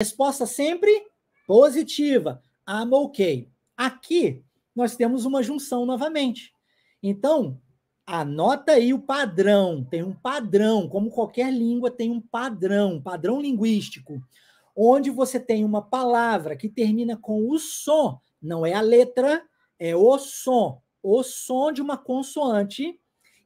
Resposta sempre positiva. I'm ok. Aqui nós temos uma junção novamente. Então, anota aí o padrão. Tem um padrão, como qualquer língua tem um padrão, padrão linguístico, onde você tem uma palavra que termina com o som, não é a letra, é o som, o som de uma consoante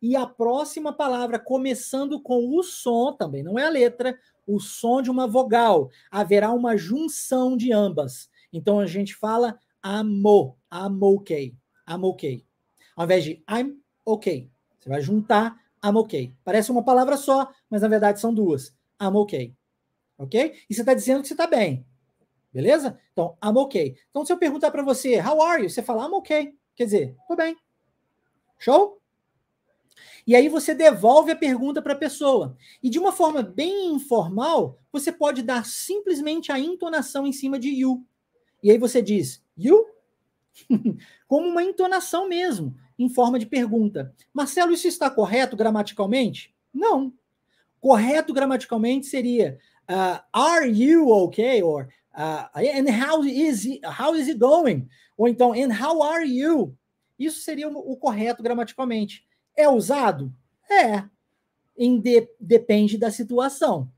e a próxima palavra, começando com o som, também não é a letra, o som de uma vogal. Haverá uma junção de ambas. Então a gente fala amo, I'm ok". I'm ok. Ao invés de I'm ok", você vai juntar I'm ok". Parece uma palavra só, mas na verdade são duas. I'm ok", Ok? E você está dizendo que você está bem. Beleza? Então, I'm ok". Então, se eu perguntar para você, how are you? Você fala, I'm ok", Quer dizer, tô bem. Show? E aí você devolve a pergunta para a pessoa. E de uma forma bem informal, você pode dar simplesmente a entonação em cima de you. E aí você diz, you? Como uma entonação mesmo, em forma de pergunta. Marcelo, isso está correto gramaticalmente? Não. Correto gramaticalmente seria uh, are you okay? Or uh, and how is, it, how is it going? Ou então, and how are you? Isso seria o, o correto gramaticalmente. É usado? É. De, depende da situação.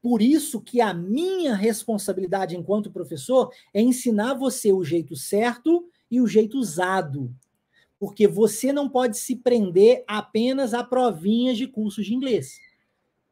Por isso que a minha responsabilidade enquanto professor é ensinar você o jeito certo e o jeito usado. Porque você não pode se prender apenas a provinhas de cursos de inglês.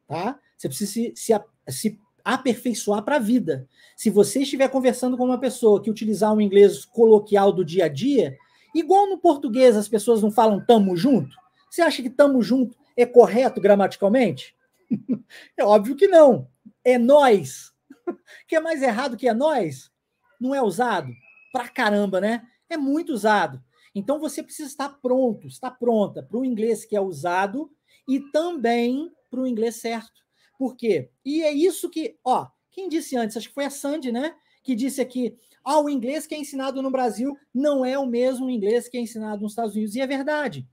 Tá? Você precisa se, se, se aperfeiçoar para a vida. Se você estiver conversando com uma pessoa que utilizar um inglês coloquial do dia a dia, Igual no português as pessoas não falam tamo junto. Você acha que tamo junto é correto gramaticalmente? é óbvio que não. É nós. que é mais errado que é nós? Não é usado? Pra caramba, né? É muito usado. Então você precisa estar pronto, estar pronta para o inglês que é usado e também para o inglês certo. Por quê? E é isso que, ó, quem disse antes, acho que foi a Sandy, né? que disse aqui: ah, o inglês que é ensinado no Brasil não é o mesmo inglês que é ensinado nos Estados Unidos. E é verdade.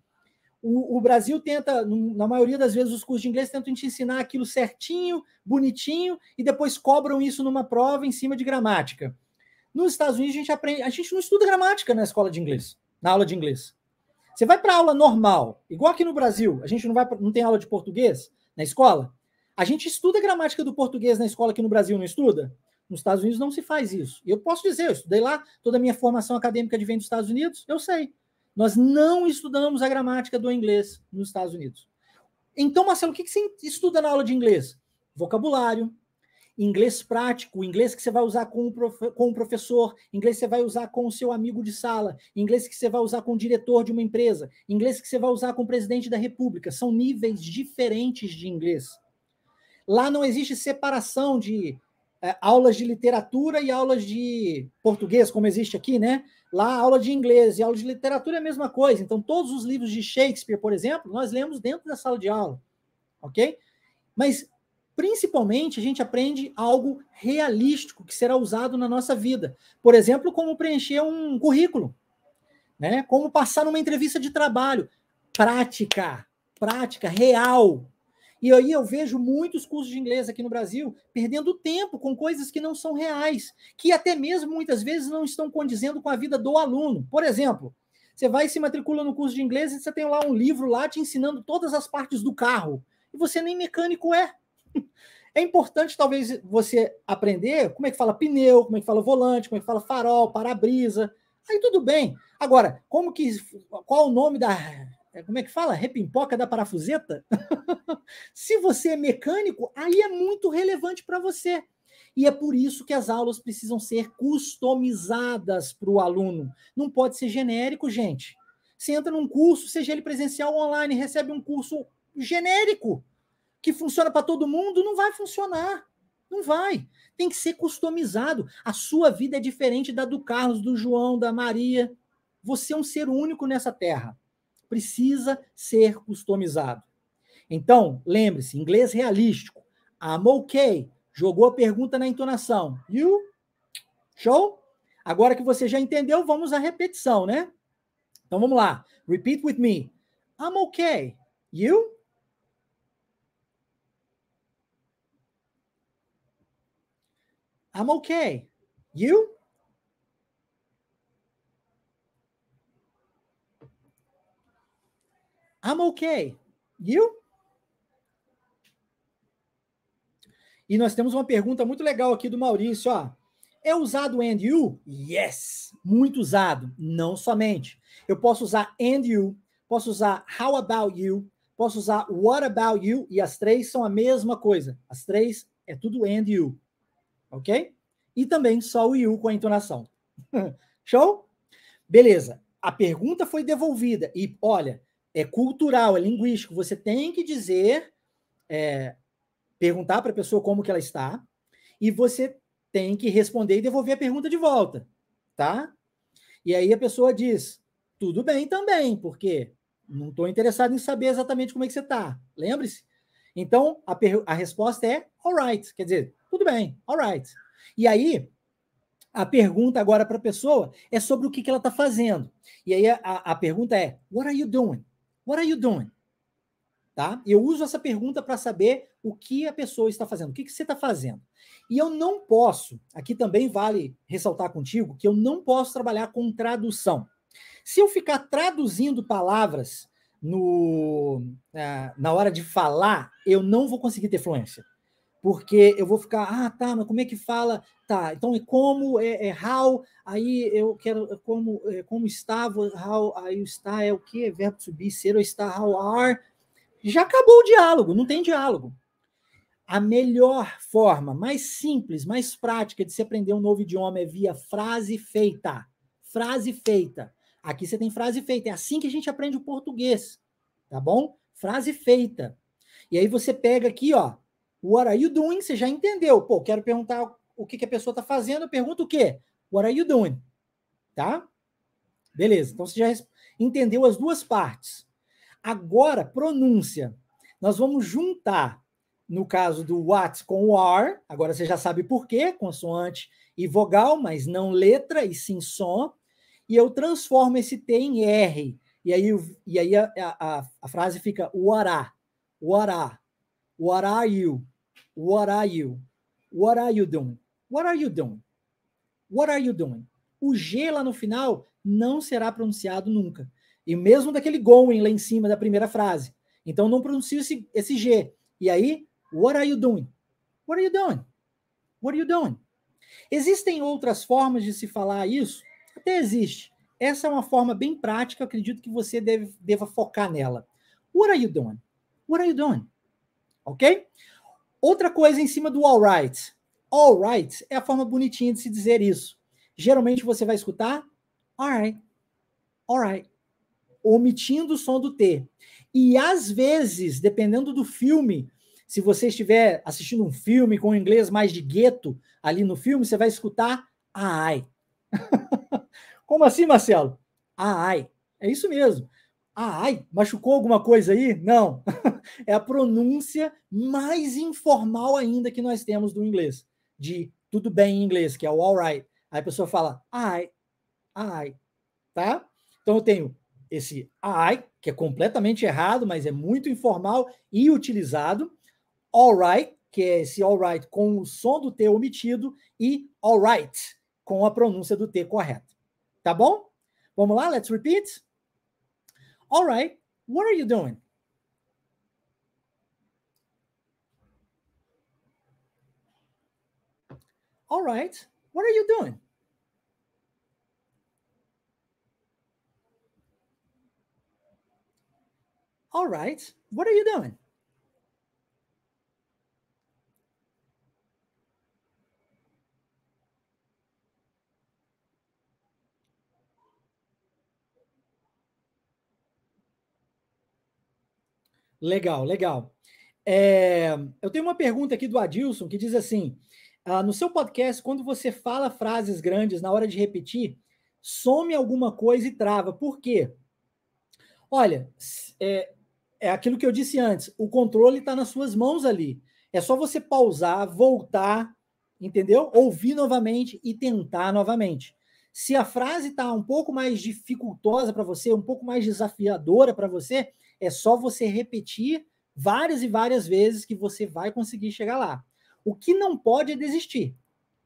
O, o Brasil tenta, na maioria das vezes, os cursos de inglês tentam te ensinar aquilo certinho, bonitinho, e depois cobram isso numa prova em cima de gramática. Nos Estados Unidos, a gente aprende, a gente não estuda gramática na escola de inglês, na aula de inglês. Você vai para aula normal, igual aqui no Brasil, a gente não, vai, não tem aula de português na escola. A gente estuda gramática do português na escola aqui no Brasil, não estuda? Nos Estados Unidos não se faz isso. Eu posso dizer, eu estudei lá, toda a minha formação acadêmica vem dos Estados Unidos, eu sei. Nós não estudamos a gramática do inglês nos Estados Unidos. Então, Marcelo, o que você estuda na aula de inglês? Vocabulário, inglês prático, inglês que você vai usar com o, prof... com o professor, inglês que você vai usar com o seu amigo de sala, inglês que você vai usar com o diretor de uma empresa, inglês que você vai usar com o presidente da república. São níveis diferentes de inglês. Lá não existe separação de é, aulas de literatura e aulas de português, como existe aqui, né? Lá, aula de inglês e aula de literatura é a mesma coisa. Então, todos os livros de Shakespeare, por exemplo, nós lemos dentro da sala de aula, ok? Mas, principalmente, a gente aprende algo realístico que será usado na nossa vida. Por exemplo, como preencher um currículo, né? Como passar numa entrevista de trabalho. Prática, prática real, e aí eu vejo muitos cursos de inglês aqui no Brasil perdendo tempo com coisas que não são reais, que até mesmo muitas vezes não estão condizendo com a vida do aluno. Por exemplo, você vai e se matricula no curso de inglês e você tem lá um livro lá te ensinando todas as partes do carro. E você nem mecânico é. É importante, talvez, você aprender como é que fala pneu, como é que fala volante, como é que fala farol, para-brisa. Aí tudo bem. Agora, como que. Qual o nome da é, como é que fala? Repimpoca da parafuseta? Se você é mecânico, aí é muito relevante para você. E é por isso que as aulas precisam ser customizadas para o aluno. Não pode ser genérico, gente. Você entra num curso, seja ele presencial ou online, recebe um curso genérico que funciona para todo mundo, não vai funcionar. Não vai. Tem que ser customizado. A sua vida é diferente da do Carlos, do João, da Maria. Você é um ser único nessa terra precisa ser customizado. Então, lembre-se, inglês realístico. I'm okay. Jogou a pergunta na entonação. You? Show? Agora que você já entendeu, vamos à repetição, né? Então vamos lá. Repeat with me. I'm okay. You? I'm okay. You? I'm okay. You? E nós temos uma pergunta muito legal aqui do Maurício, ó. É usado and you? Yes, muito usado, não somente. Eu posso usar and you, posso usar how about you, posso usar what about you e as três são a mesma coisa. As três é tudo and you. OK? E também só o you com a entonação. Show? Beleza. A pergunta foi devolvida e olha, é cultural, é linguístico. Você tem que dizer, é, perguntar para a pessoa como que ela está, e você tem que responder e devolver a pergunta de volta, tá? E aí a pessoa diz, tudo bem também, porque não estou interessado em saber exatamente como é que você está. Lembre-se. Então, a, a resposta é alright, quer dizer, tudo bem, alright. E aí, a pergunta agora para a pessoa é sobre o que, que ela está fazendo. E aí a, a pergunta é: What are you doing? What are you doing? Tá? Eu uso essa pergunta para saber o que a pessoa está fazendo, o que, que você está fazendo. E eu não posso, aqui também vale ressaltar contigo, que eu não posso trabalhar com tradução. Se eu ficar traduzindo palavras no, eh, na hora de falar, eu não vou conseguir ter fluência porque eu vou ficar, ah, tá, mas como é que fala? Tá, então é como, é, é how, aí eu quero, é como, é como está, how, aí o está é o que? É verbo subir, ser ou estar, how are. Já acabou o diálogo, não tem diálogo. A melhor forma, mais simples, mais prática de se aprender um novo idioma é via frase feita. Frase feita. Aqui você tem frase feita. É assim que a gente aprende o português, tá bom? Frase feita. E aí você pega aqui, ó, What are you doing? Você já entendeu. Pô, quero perguntar o que, que a pessoa está fazendo, eu pergunto o quê? What are you doing? Tá? Beleza, então você já entendeu as duas partes. Agora, pronúncia. Nós vamos juntar, no caso do what com o are, agora você já sabe por quê, consoante e vogal, mas não letra e sim som. E eu transformo esse T em R. E aí, e aí a, a, a frase fica what are, what are, What are you? What are you? What are you doing? What are you doing? What are you doing? O G lá no final não será pronunciado nunca. E mesmo daquele going lá em cima da primeira frase. Então não pronuncio esse, esse G. E aí, what are you doing? What are you doing? What are you doing? Existem outras formas de se falar isso? Até existe. Essa é uma forma bem prática, acredito que você deve, deva focar nela. What are you doing? What are you doing? ok? Outra coisa em cima do alright. Alright é a forma bonitinha de se dizer isso. Geralmente você vai escutar alright, Right, omitindo o som do T. E às vezes, dependendo do filme, se você estiver assistindo um filme com inglês mais de gueto ali no filme, você vai escutar ai. Como assim, Marcelo? Ai. É isso mesmo. Ah, ai, machucou alguma coisa aí? Não. é a pronúncia mais informal ainda que nós temos do inglês. De tudo bem em inglês, que é o alright. Aí a pessoa fala ai, ai, tá? Então eu tenho esse ai, que é completamente errado, mas é muito informal e utilizado. Alright, que é esse alright com o som do T omitido. E alright, com a pronúncia do T correta. Tá bom? Vamos lá, let's repeat. All right, what are you doing? All right, what are you doing? All right, what are you doing? Legal, legal. É, eu tenho uma pergunta aqui do Adilson que diz assim: ah, no seu podcast, quando você fala frases grandes na hora de repetir, some alguma coisa e trava. Por quê? Olha, é, é aquilo que eu disse antes: o controle está nas suas mãos ali. É só você pausar, voltar, entendeu? Ouvir novamente e tentar novamente. Se a frase está um pouco mais dificultosa para você, um pouco mais desafiadora para você, é só você repetir várias e várias vezes que você vai conseguir chegar lá. O que não pode é desistir.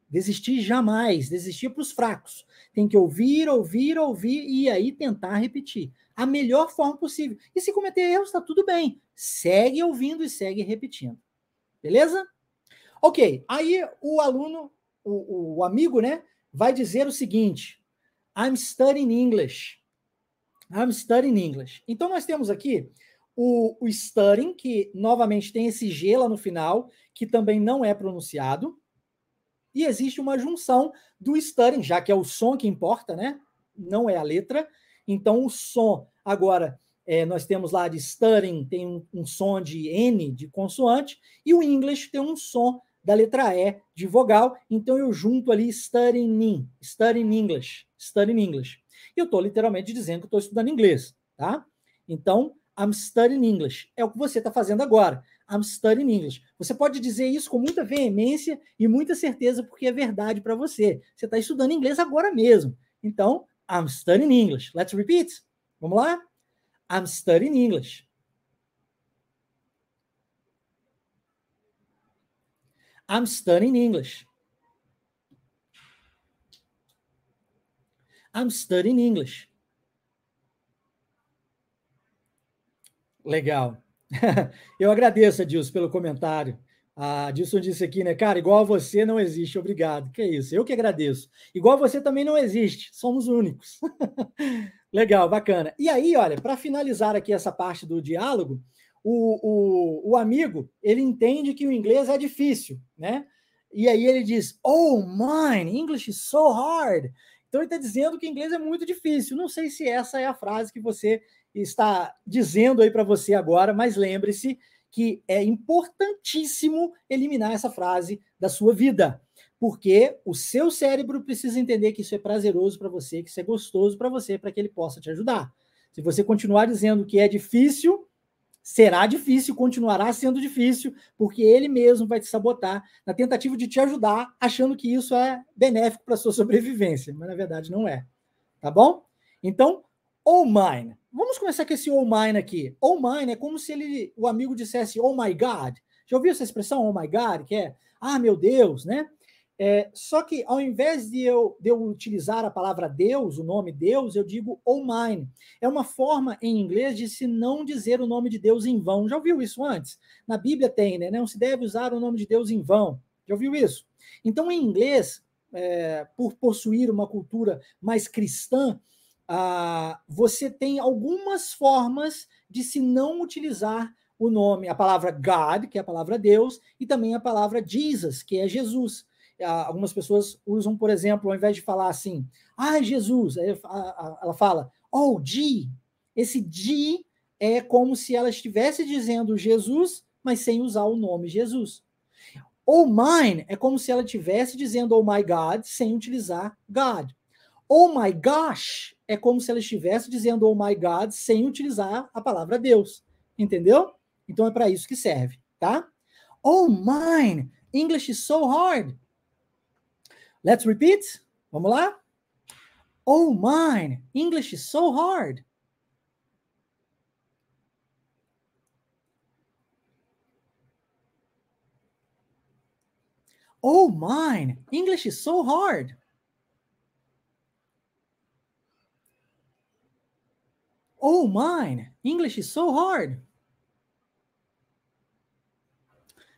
Desistir jamais, desistir para os fracos. Tem que ouvir, ouvir, ouvir e aí tentar repetir. A melhor forma possível. E se cometer erros, está tudo bem. Segue ouvindo e segue repetindo. Beleza? Ok, aí o aluno, o, o amigo, né, vai dizer o seguinte: I'm studying English. I'm studying English. Então, nós temos aqui o, o studying, que novamente tem esse G lá no final, que também não é pronunciado. E existe uma junção do studying, já que é o som que importa, né? Não é a letra. Então, o som. Agora, é, nós temos lá de studying, tem um, um som de N, de consoante, e o English tem um som da letra E de vogal, então eu junto ali studying in, studying English, studying English. E eu estou literalmente dizendo que estou estudando inglês, tá? Então, I'm studying English. É o que você está fazendo agora. I'm studying English. Você pode dizer isso com muita veemência e muita certeza, porque é verdade para você. Você está estudando inglês agora mesmo. Então, I'm studying English. Let's repeat. Vamos lá? I'm studying English. I'm studying English. I'm studying English. Legal. Eu agradeço, Adilson, pelo comentário. A Adilson disse aqui, né, cara, igual a você não existe, obrigado. Que é isso, eu que agradeço. Igual a você também não existe, somos únicos. Legal, bacana. E aí, olha, para finalizar aqui essa parte do diálogo, o, o, o amigo ele entende que o inglês é difícil, né? E aí ele diz, oh mine, English is so hard. Então ele está dizendo que inglês é muito difícil. Não sei se essa é a frase que você está dizendo aí para você agora, mas lembre-se que é importantíssimo eliminar essa frase da sua vida, porque o seu cérebro precisa entender que isso é prazeroso para você, que isso é gostoso para você, para que ele possa te ajudar. Se você continuar dizendo que é difícil, Será difícil, continuará sendo difícil, porque ele mesmo vai te sabotar na tentativa de te ajudar, achando que isso é benéfico para sua sobrevivência, mas na verdade não é. Tá bom? Então, oh mine. Vamos começar com esse oh mine aqui. Oh mine é como se ele, o amigo dissesse oh my god. Já ouviu essa expressão oh my god, que é ah, meu Deus, né? É, só que ao invés de eu, de eu utilizar a palavra Deus, o nome Deus, eu digo oh mine. É uma forma em inglês de se não dizer o nome de Deus em vão. Já ouviu isso antes? Na Bíblia tem, né? Não se deve usar o nome de Deus em vão. Já ouviu isso? Então, em inglês, é, por possuir uma cultura mais cristã, ah, você tem algumas formas de se não utilizar o nome, a palavra God, que é a palavra Deus, e também a palavra Jesus, que é Jesus. Algumas pessoas usam, por exemplo, ao invés de falar assim, ah, Jesus, ela fala, oh, di. Esse G é como se ela estivesse dizendo Jesus, mas sem usar o nome Jesus. Oh mine é como se ela estivesse dizendo oh my God sem utilizar God. Oh my gosh é como se ela estivesse dizendo oh my God sem utilizar a palavra Deus. Entendeu? Então é para isso que serve, tá? Oh mine, English is so hard. Let's repeat. Vamos lá? Oh, mine. English is so hard. Oh, mine. English is so hard. Oh, mine. English is so hard.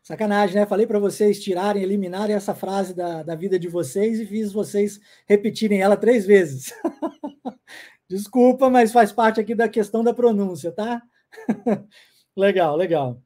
Sacanagem, né? Falei para vocês tirarem, eliminarem essa frase da, da vida de vocês e fiz vocês repetirem ela três vezes. Desculpa, mas faz parte aqui da questão da pronúncia, tá? legal, legal.